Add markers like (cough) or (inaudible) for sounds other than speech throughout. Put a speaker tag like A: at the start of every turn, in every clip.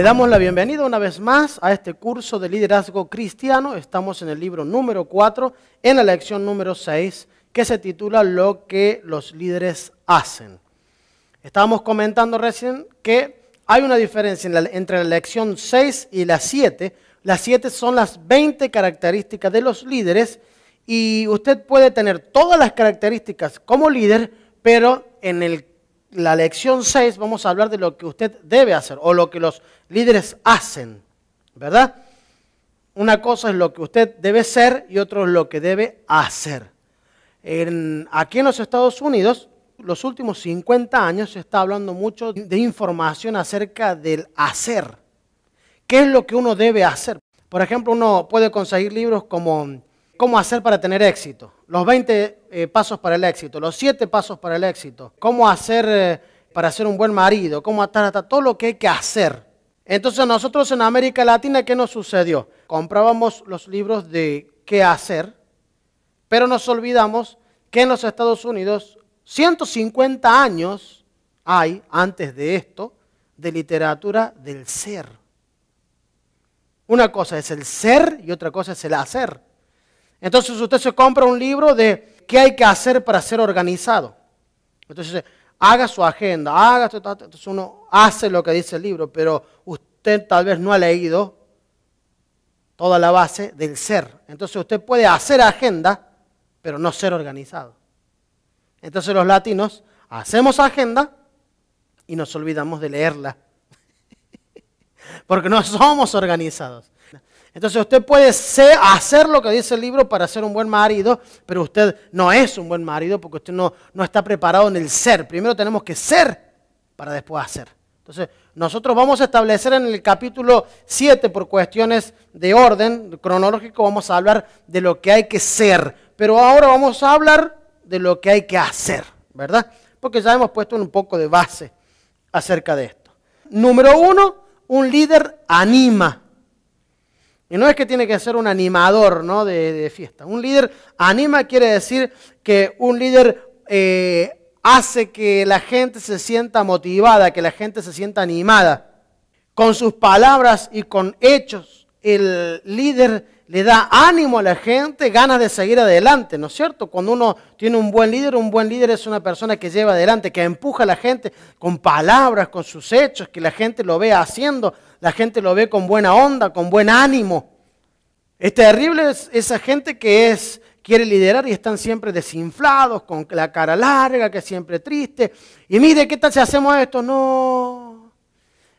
A: Le damos la bienvenida una vez más a este curso de liderazgo cristiano. Estamos en el libro número 4, en la lección número 6, que se titula Lo que los líderes hacen. Estábamos comentando recién que hay una diferencia entre la lección 6 y la 7. Las 7 son las 20 características de los líderes y usted puede tener todas las características como líder, pero en el la lección 6 vamos a hablar de lo que usted debe hacer o lo que los líderes hacen, ¿verdad? Una cosa es lo que usted debe ser y otro es lo que debe hacer. aquí en los Estados Unidos, los últimos 50 años se está hablando mucho de información acerca del hacer. ¿Qué es lo que uno debe hacer? Por ejemplo, uno puede conseguir libros como Cómo hacer para tener éxito, los 20 eh, pasos para el éxito, los siete pasos para el éxito, cómo hacer eh, para ser un buen marido, cómo atar hasta todo lo que hay que hacer. Entonces nosotros en América Latina, ¿qué nos sucedió? Comprábamos los libros de qué hacer, pero nos olvidamos que en los Estados Unidos 150 años hay antes de esto de literatura del ser. Una cosa es el ser y otra cosa es el hacer. Entonces usted se compra un libro de qué hay que hacer para ser organizado. Entonces haga su agenda, haga, entonces uno hace lo que dice el libro, pero usted tal vez no ha leído toda la base del ser. Entonces usted puede hacer agenda, pero no ser organizado. Entonces los latinos hacemos agenda y nos olvidamos de leerla, (laughs) porque no somos organizados. Entonces usted puede hacer lo que dice el libro para ser un buen marido, pero usted no es un buen marido porque usted no, no está preparado en el ser. Primero tenemos que ser para después hacer. Entonces nosotros vamos a establecer en el capítulo 7 por cuestiones de orden cronológico, vamos a hablar de lo que hay que ser, pero ahora vamos a hablar de lo que hay que hacer, ¿verdad? Porque ya hemos puesto un poco de base acerca de esto. Número uno, un líder anima y no es que tiene que ser un animador ¿no? de, fiesta. Un líder anima quiere decir que un líder eh, hace que la gente se sienta motivada, que la gente se sienta animada. Con sus palabras y con hechos, el líder le da ánimo a la gente, ganas de seguir adelante, ¿no es cierto? Cuando uno tiene un buen líder, un buen líder es una persona que lleva adelante, que empuja a la gente con palabras, con sus hechos, que la gente lo vea haciendo, la gente lo ve con buena onda, con buen ánimo. Es terrible esa gente que es, quiere liderar y están siempre desinflados, con la cara larga, que siempre triste. Y mire, ¿qué tal si hacemos esto? No.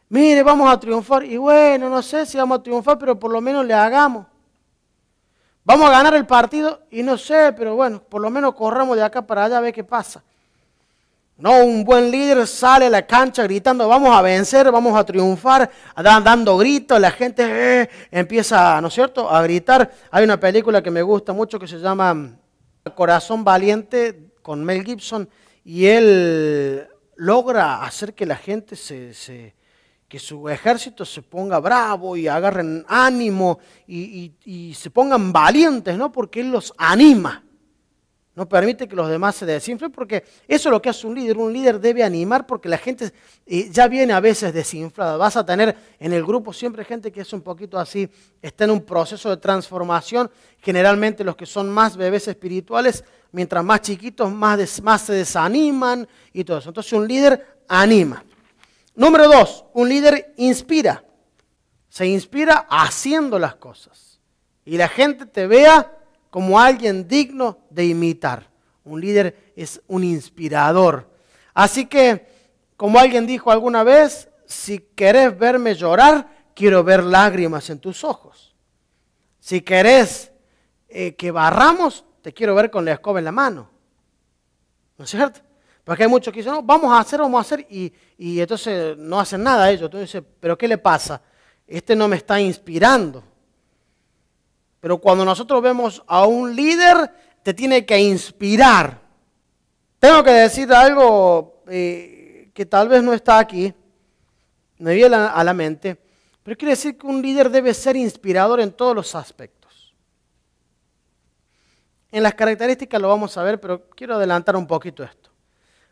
A: Mire, vamos a triunfar. Y bueno, no sé si vamos a triunfar, pero por lo menos le hagamos. Vamos a ganar el partido y no sé, pero bueno, por lo menos corramos de acá para allá a ver qué pasa. No, un buen líder sale a la cancha gritando, vamos a vencer, vamos a triunfar, dando gritos, la gente eh, empieza, ¿no es cierto?, a gritar. Hay una película que me gusta mucho que se llama mm, Corazón Valiente con Mel Gibson y él logra hacer que la gente se, que su ejército se ponga bravo y agarren ánimo y, y se pongan valientes, ¿no? Porque él los anima no permite que los demás se desinflen, porque eso es lo que hace un líder. Un líder debe animar porque la gente eh, ya viene a veces desinflada. Vas a tener en el grupo siempre gente que es un poquito así, está en un proceso de transformación. Generalmente los que son más bebés espirituales, mientras más chiquitos, más, más se desaniman y todo eso. Entonces un líder anima. Número dos, un líder inspira. Se inspira haciendo las cosas. Y la gente te vea como alguien digno de imitar. Un líder es un inspirador. Así que, como alguien dijo alguna vez, si querés verme llorar, quiero ver lágrimas en tus ojos. Si querés eh, que barramos, te quiero ver con la escoba en la mano. ¿No es cierto? Porque hay muchos que dicen, no, vamos a hacer, vamos a hacer, y, entonces no hacen nada ellos. Entonces, ¿pero qué le pasa? Este no me está inspirando. Pero cuando nosotros vemos a un líder, te tiene que inspirar. Tengo que decir algo eh, que tal vez no está aquí, me viene a la mente, pero quiere decir que un líder debe ser inspirador en todos los aspectos. En las características lo vamos a ver, pero quiero adelantar un poquito esto.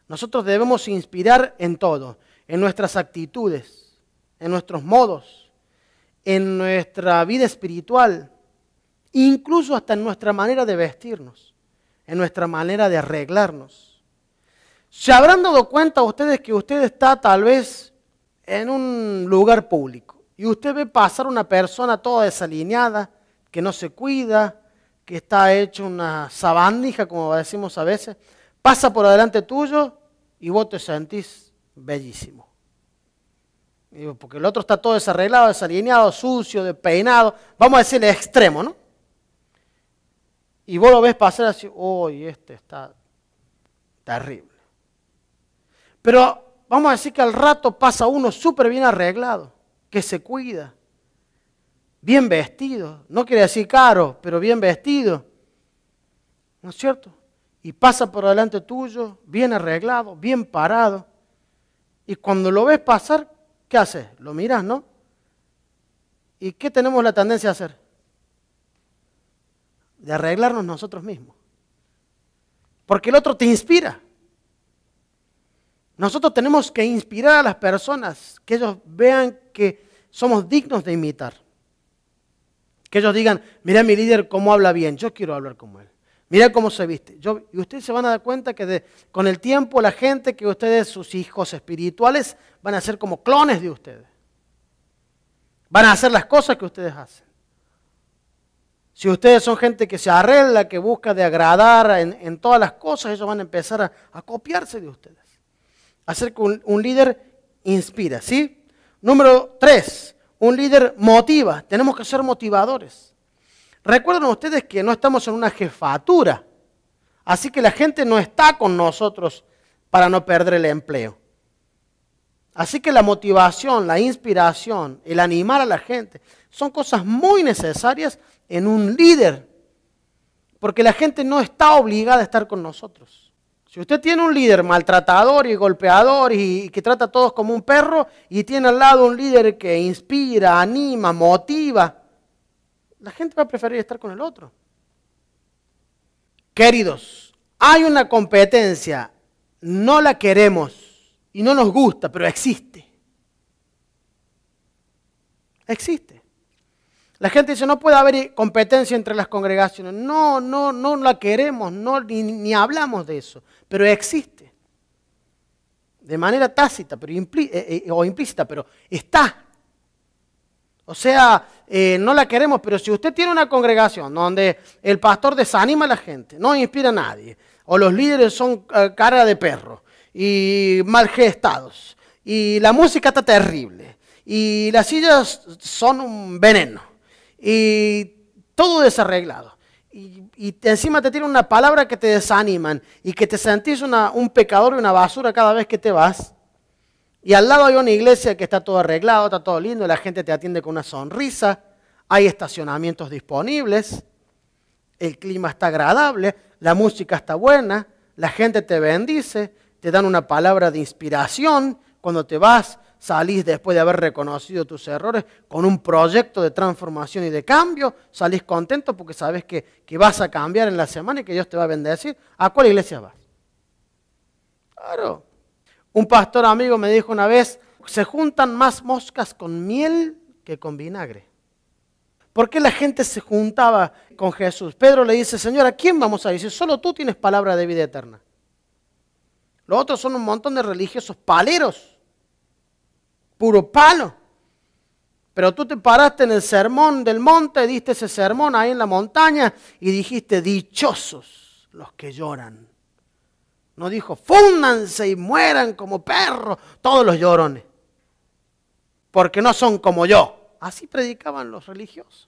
A: Nosotros debemos inspirar en todo, en nuestras actitudes, en nuestros modos, en nuestra vida espiritual, incluso hasta en nuestra manera de vestirnos, en nuestra manera de arreglarnos. ¿Se habrán dado cuenta ustedes que usted está tal vez en un lugar público y usted ve pasar una persona toda desalineada, que no se cuida, que está hecha una sabandija, como decimos a veces, pasa por adelante tuyo y vos te sentís bellísimo? Porque el otro está todo desarreglado, desalineado, sucio, despeinado. Vamos a decir el extremo, ¿no? Y vos lo ves pasar así, uy, este está terrible. Pero vamos a decir que al rato pasa uno súper bien arreglado, que se cuida, bien vestido, no quiere decir caro, pero bien vestido, ¿no es cierto? Y pasa por delante tuyo, bien arreglado, bien parado, y cuando lo ves pasar, ¿qué haces? Lo miras, ¿no? ¿Y qué tenemos la tendencia a hacer? de arreglarnos nosotros mismos. Porque el otro te inspira. Nosotros tenemos que inspirar a las personas, que ellos vean que somos dignos de imitar. Que ellos digan, mira mi líder cómo habla bien, yo quiero hablar como él. Mira cómo se viste. Yo, y ustedes se van a dar cuenta que con el tiempo la gente que ustedes, sus hijos espirituales, van a ser como clones de ustedes. Van a hacer las cosas que ustedes hacen. Si ustedes son gente que se arregla, que busca de agradar en, todas las cosas, ellos van a empezar a, copiarse de ustedes. Hacer que un, líder inspira, ¿sí? Número tres, un líder motiva. Tenemos que ser motivadores. Recuerden ustedes que no estamos en una jefatura, así que la gente no está con nosotros para no perder el empleo. Así que la motivación, la inspiración, el animar a la gente, son cosas muy necesarias en un líder, porque la gente no está obligada a estar con nosotros. Si usted tiene un líder maltratador y golpeador y que trata a todos como un perro y tiene al lado un líder que inspira, anima, motiva, la gente va a preferir estar con el otro. Queridos, hay una competencia, no la queremos y no nos gusta, pero existe. Existe. La gente dice, no puede haber competencia entre las congregaciones. No, no, no la queremos, no, ni, hablamos de eso, pero existe. De manera tácita pero eh, eh, o implícita, pero está. O sea, eh, no la queremos, pero si usted tiene una congregación donde el pastor desanima a la gente, no inspira a nadie, o los líderes son cara de perro y mal gestados, y la música está terrible, y las sillas son un veneno, y todo desarreglado. Y, encima te tiene una palabra que te desaniman y que te sentís un pecador y una basura cada vez que te vas. Y al lado hay una iglesia que está todo arreglado, está todo lindo, la gente te atiende con una sonrisa, hay estacionamientos disponibles, el clima está agradable, la música está buena, la gente te bendice, te dan una palabra de inspiración cuando te vas, salís después de haber reconocido tus errores con un proyecto de transformación y de cambio, salís contento porque sabes que, vas a cambiar en la semana y que Dios te va a bendecir. ¿A cuál iglesia vas? Claro. Un pastor amigo me dijo una vez, se juntan más moscas con miel que con vinagre. ¿Por qué la gente se juntaba con Jesús? Pedro le dice, Señor, ¿a quién vamos a decir? Solo tú tienes palabra de vida eterna. Los otros son un montón de religiosos paleros puro palo. Pero tú te paraste en el sermón del monte, diste ese sermón ahí en la montaña y dijiste, dichosos los que lloran. No dijo, fúndanse y mueran como perros todos los llorones, porque no son como yo. Así predicaban los religiosos.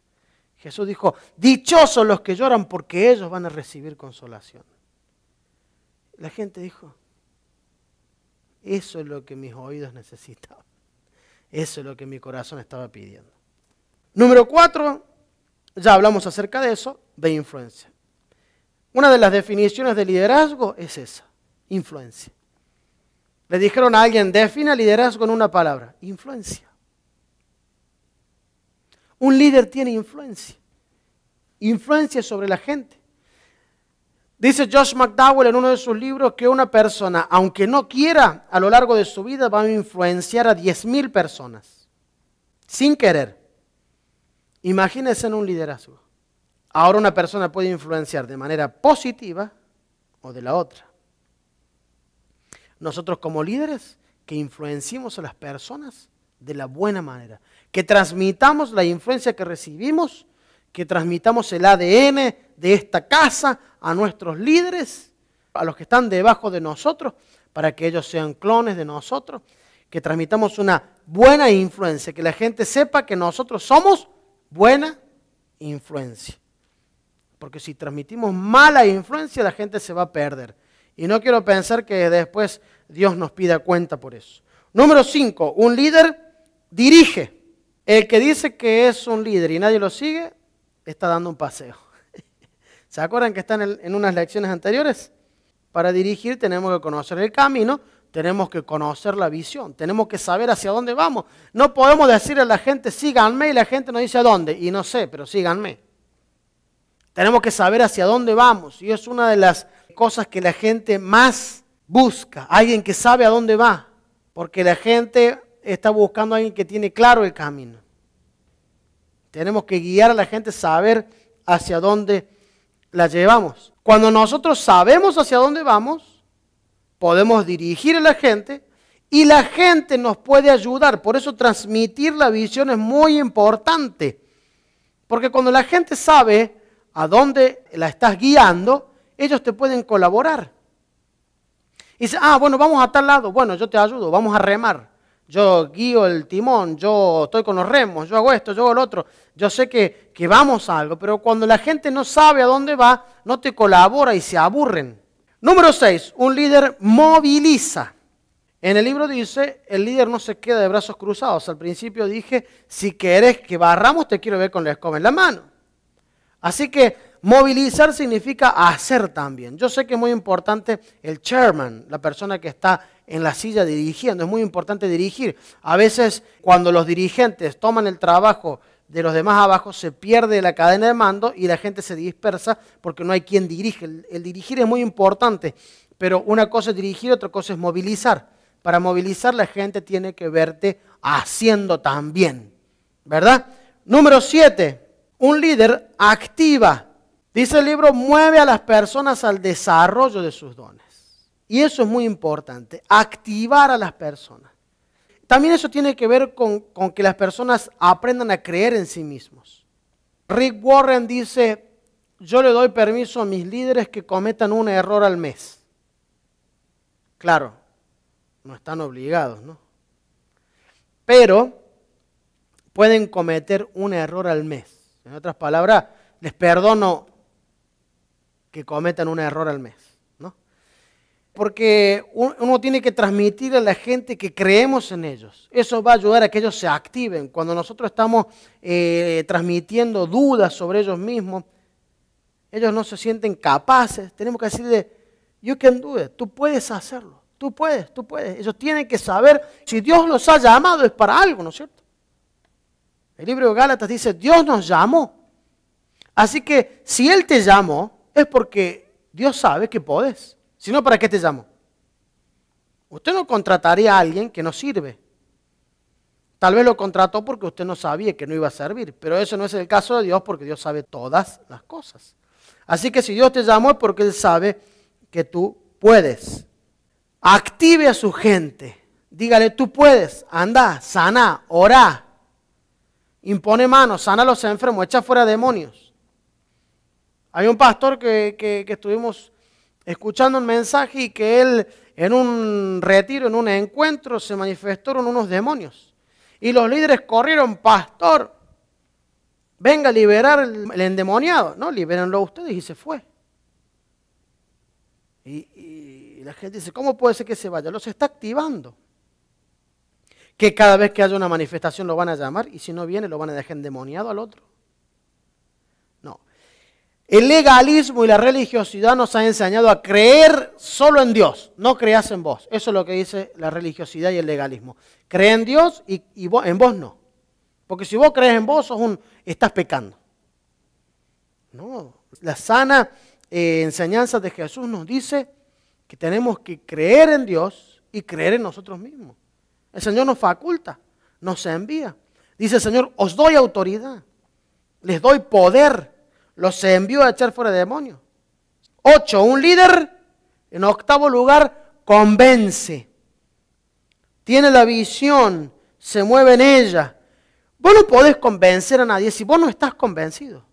A: Jesús dijo, dichosos los que lloran porque ellos van a recibir consolación. La gente dijo, eso es lo que mis oídos necesitaban. Eso es lo que mi corazón estaba pidiendo. Número cuatro, ya hablamos acerca de eso, de influencia. Una de las definiciones de liderazgo es esa, influencia. Le dijeron a alguien, defina liderazgo en una palabra, influencia. Un líder tiene influencia, influencia sobre la gente. Dice Josh McDowell en uno de sus libros que una persona, aunque no quiera, a lo largo de su vida va a influenciar a 10.000 personas, sin querer. Imagínense en un liderazgo. Ahora una persona puede influenciar de manera positiva o de la otra. Nosotros como líderes, que influencimos a las personas de la buena manera, que transmitamos la influencia que recibimos, que transmitamos el ADN de esta casa a nuestros líderes, a los que están debajo de nosotros, para que ellos sean clones de nosotros, que transmitamos una buena influencia, que la gente sepa que nosotros somos buena influencia. Porque si transmitimos mala influencia, la gente se va a perder. Y no quiero pensar que después Dios nos pida cuenta por eso. Número 5, un líder dirige. El que dice que es un líder y nadie lo sigue, está dando un paseo. ¿Se acuerdan que están en, unas lecciones anteriores? Para dirigir tenemos que conocer el camino, tenemos que conocer la visión, tenemos que saber hacia dónde vamos. No podemos decirle a la gente, síganme, y la gente nos dice a dónde, y no sé, pero síganme. Tenemos que saber hacia dónde vamos, y es una de las cosas que la gente más busca, alguien que sabe a dónde va, porque la gente está buscando a alguien que tiene claro el camino. Tenemos que guiar a la gente, saber hacia dónde la llevamos. Cuando nosotros sabemos hacia dónde vamos, podemos dirigir a la gente y la gente nos puede ayudar. Por eso transmitir la visión es muy importante. Porque cuando la gente sabe a dónde la estás guiando, ellos te pueden colaborar. Y dice, ah, bueno, vamos a tal lado. Bueno, yo te ayudo, vamos a remar yo guío el timón, yo estoy con los remos, yo hago esto, yo hago el otro, yo sé que, que vamos a algo, pero cuando la gente no sabe a dónde va, no te colabora y se aburren. Número 6, un líder moviliza. En el libro dice, el líder no se queda de brazos cruzados. Al principio dije, si querés que barramos, te quiero ver con la escoba en la mano. Así que movilizar significa hacer también. Yo sé que es muy importante el chairman, la persona que está en la silla dirigiendo. Es muy importante dirigir. A veces cuando los dirigentes toman el trabajo de los demás abajo, se pierde la cadena de mando y la gente se dispersa porque no hay quien dirige. El, dirigir es muy importante, pero una cosa es dirigir, otra cosa es movilizar. Para movilizar la gente tiene que verte haciendo también, ¿verdad? Número 7. Un líder activa. Dice el libro, mueve a las personas al desarrollo de sus dones. Y eso es muy importante, activar a las personas. También eso tiene que ver con, que las personas aprendan a creer en sí mismos. Rick Warren dice, yo le doy permiso a mis líderes que cometan un error al mes. Claro, no están obligados, ¿no? Pero pueden cometer un error al mes. En otras palabras, les perdono que cometan un error al mes porque uno tiene que transmitir a la gente que creemos en ellos. Eso va a ayudar a que ellos se activen. Cuando nosotros estamos eh, transmitiendo dudas sobre ellos mismos, ellos no se sienten capaces. Tenemos que decirle, you can do it, tú puedes hacerlo, tú puedes, tú puedes. Ellos tienen que saber, si Dios los ha llamado es para algo, ¿no es cierto? El libro de Gálatas dice, Dios nos llamó. Así que si Él te llamó, es porque Dios sabe que podés. Si no, ¿para qué te llamo? Usted no contrataría a alguien que no sirve. Tal vez lo contrató porque usted no sabía que no iba a servir, pero eso no es el caso de Dios porque Dios sabe todas las cosas. Así que si Dios te llamó es porque Él sabe que tú puedes. Active a su gente. Dígale, tú puedes, anda, sana, ora, impone manos, sana a los enfermos, echa fuera demonios. Hay un pastor que, que, que estuvimos escuchando un mensaje y que él en un retiro, en un encuentro, se manifestaron unos demonios. Y los líderes corrieron, pastor, venga a liberar el endemoniado. No, libérenlo ustedes y se fue. Y, y la gente dice, ¿cómo puede ser que se vaya? Los está activando. Que cada vez que haya una manifestación lo van a llamar y si no viene lo van a dejar endemoniado al otro. El legalismo y la religiosidad nos han enseñado a creer solo en Dios, no creas en vos. Eso es lo que dice la religiosidad y el legalismo. Cree en Dios y, en vos no. Porque si vos crees en vos, sos estás pecando. No, la sana eh, enseñanza de Jesús nos dice que tenemos que creer en Dios y creer en nosotros mismos. El Señor nos faculta, nos envía. Dice el Señor, os doy autoridad, les doy poder los envió a echar fuera de demonios. Ocho, un líder, en octavo lugar, convence. Tiene la visión, se mueve en ella. Vos no podés convencer a nadie si vos no estás convencido.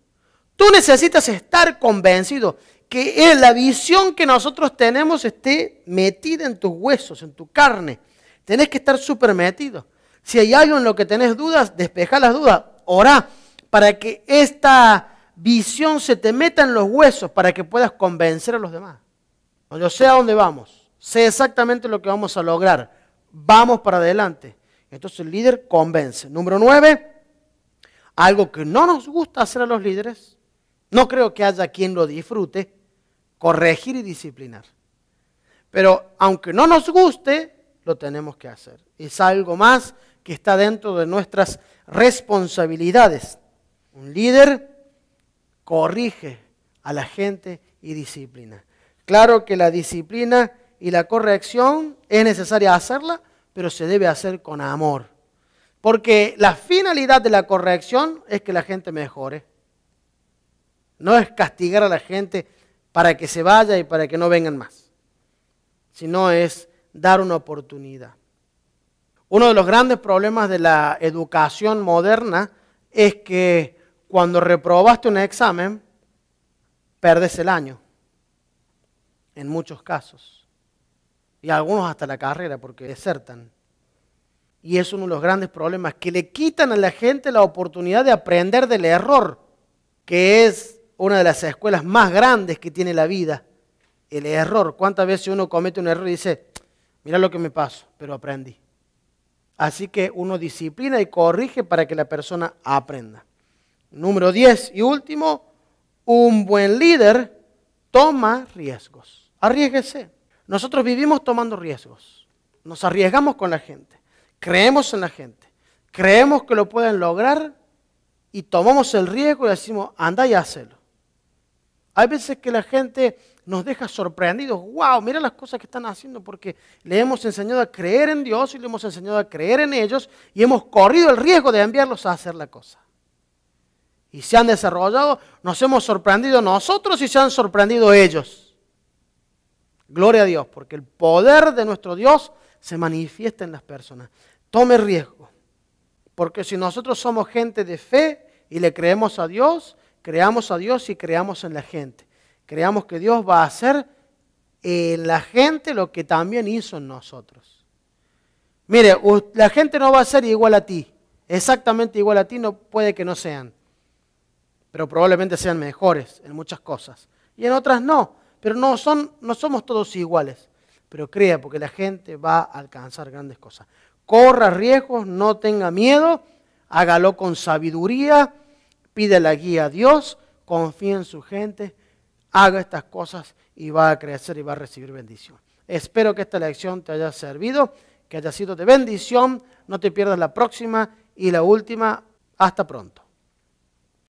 A: Tú necesitas estar convencido que la visión que nosotros tenemos esté metida en tus huesos, en tu carne. Tenés que estar súper metido. Si hay algo en lo que tenés dudas, despeja las dudas. Orá para que esta visión se te meta en los huesos para que puedas convencer a los demás. Yo sé a dónde vamos, sé exactamente lo que vamos a lograr, vamos para adelante. Entonces el líder convence. Número nueve, algo que no nos gusta hacer a los líderes, no creo que haya quien lo disfrute, corregir y disciplinar. Pero aunque no nos guste, lo tenemos que hacer. Es algo más que está dentro de nuestras responsabilidades. Un líder corrige a la gente y disciplina. Claro que la disciplina y la corrección es necesaria hacerla, pero se debe hacer con amor. Porque la finalidad de la corrección es que la gente mejore. No es castigar a la gente para que se vaya y para que no vengan más, sino es dar una oportunidad. Uno de los grandes problemas de la educación moderna es que cuando reprobaste un examen, perdes el año, en muchos casos. Y algunos hasta la carrera porque desertan. Y es uno de los grandes problemas, que le quitan a la gente la oportunidad de aprender del error, que es una de las escuelas más grandes que tiene la vida. El error. ¿Cuántas veces uno comete un error y dice, mira lo que me pasó, pero aprendí? Así que uno disciplina y corrige para que la persona aprenda. Número 10 y último, un buen líder toma riesgos. Arriesguese. Nosotros vivimos tomando riesgos. Nos arriesgamos con la gente. Creemos en la gente. Creemos que lo pueden lograr y tomamos el riesgo y decimos, anda y hazlo. Hay veces que la gente nos deja sorprendidos. ¡Wow! Mira las cosas que están haciendo porque le hemos enseñado a creer en Dios y le hemos enseñado a creer en ellos y hemos corrido el riesgo de enviarlos a hacer la cosa y se han desarrollado, nos hemos sorprendido nosotros y se han sorprendido ellos. Gloria a Dios, porque el poder de nuestro Dios se manifiesta en las personas. Tome riesgo, porque si nosotros somos gente de fe y le creemos a Dios, creamos a Dios y creamos en la gente. Creamos que Dios va a hacer en la gente lo que también hizo en nosotros. Mire, la gente no va a ser igual a ti, exactamente igual a ti, no puede que no sean pero probablemente sean mejores en muchas cosas. Y en otras no, pero no, son, no somos todos iguales. Pero crea, porque la gente va a alcanzar grandes cosas. Corra riesgos, no tenga miedo, hágalo con sabiduría, pide la guía a Dios, confía en su gente, haga estas cosas y va a crecer y va a recibir bendición. Espero que esta lección te haya servido, que haya sido de bendición. No te pierdas la próxima y la última. Hasta pronto.